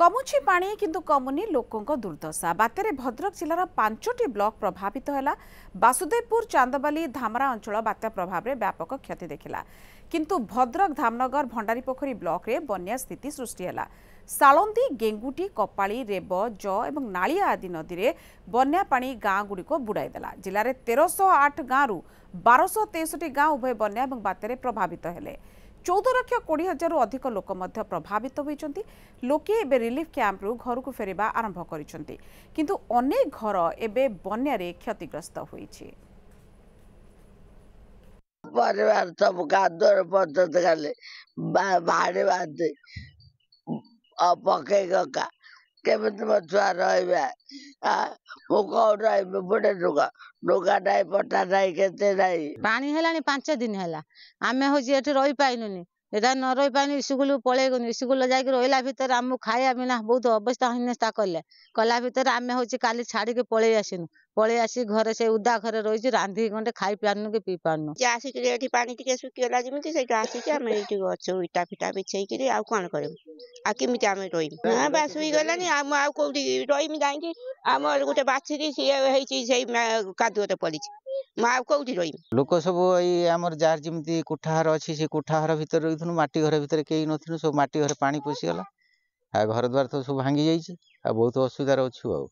কমুছি পাণি কিন্তু কমুনি লোক দুর্দশা বাত্যারে ভদ্রক জেলার পাঁচটি ব্লক প্রভাবিত হল বাসুদেবপুর চান্দবালি ধামরা অঞ্চল বাত্যা প্রভাবে ব্যাপক ক্ষতি দেখা কিন্তু ভদ্রক ধামনগর ভণ্ডারী পোখরী ব্লকরে বন্যা স্থিতি সৃষ্টি হল সাড়ন্দী গেঙ্গুটি কপাড়ি রেব জ এবং নাড়িয়া আদি নদীরে বন্যা পাণি গাঁগুড়ি বুড়াই দেলা জেলার তেরশ আট গাঁরু বারশ তেষট্টি গাঁ উভয় বন্যা এবং বাত্যারে প্রভাবিত হলে চৌদ লক্ষ কোড়ি হাজারু অধিক লোক মধ্যে প্রভাবিত হয়েছেন লোকে এবে রিলিফ ক্যাম্পরু ঘরক ফেরিবা আরম্ভ করেছেন কিন্তু অনেক ঘর এবে বন্যারে ক্ষতিগ্রস্ত হয়েছে পরিবার সব কাদর পচত গেলে বাড়ি বাঁধে অপকে গকা কেইবছৰমান ৰহিবা পোকাও নাই ପଟେ ରୋଗ ରୋଗା ନାହିଁ ପଟା ନାହିଁ କେତେ ନାହିଁ ପାଣି ହେଲାଣି ପାଞ୍ଚ ଦିନ ହେଲା ଆମେ ହଉଛି ଏଠି ରହିପାଇଲୁନି ଏଟା ନ ରହିପାରୁନି ସ୍କୁଲ ପଳେଇଗଲୁ ସ୍କୁଲ ଯାଇକି ରହିଲା ଭିତରେ ଆମକୁ ଖାଇବା ବିନା ବହୁତ ଅବସ୍ଥା ହିନସ୍ତା କଲେ କଲା ଭିତରେ ଆମେ ହଉଛି କାଲି ଛାଡ଼ିକି ପଳେଇ ଆସିନୁ ପଳେଇ ଆସି ଘରେ ସେ ଉଦା ଘରେ ରହିଛି ରାନ୍ଧିକି ଗଣ୍ଡେ ଖାଇ ପାରୁନୁ କି ପିଇ ପାରୁନୁ ଆସିକିରି ଏଠି ପାଣି ଟିକେ ଶୁଖିଗଲା ଯେମିତି ସେଇଠୁ ଆସିକି ଆମେ ଏଇଠି ଅଛୁ ଇଟା ଫିଟା ବିଛେଇକିରି ଆଉ କ'ଣ କରିବୁ ଆଉ କେମିତି ଆମେ ରହିବୁ ବା ବାସ ଆଉ ମୁଁ ଆଉ କୋଉଠି ରହିମି ଯାଇକି ଆମର ଗୋଟେ ବାଛୁରୀ ସିଏ ହେଇଛି ସେଇ କାଦୁଅରେ ପଡ଼ିଛି ମୁଁ ଆଉ କୋଉଠି ରହିବି ଲୋକ ସବୁ ଏଇ ଆମର ଯାହାର ଯେମିତି ଘର ଅଛି ସେ କୋଠା ଘର ଭିତରେ ରହିଥିଲୁ ମାଟି ଘର ଭିତରେ କେହି ନଥିଲୁ ସବୁ ମାଟି ଘରେ ପାଣି ପଶିଗଲା ଆଉ ଘର ଦ୍ୱାର ତ ସବୁ ଭାଙ୍ଗି ଯାଇଛି ଆଉ ବହୁତ ଅସୁବିଧାରେ ଅଛୁ ଆଉ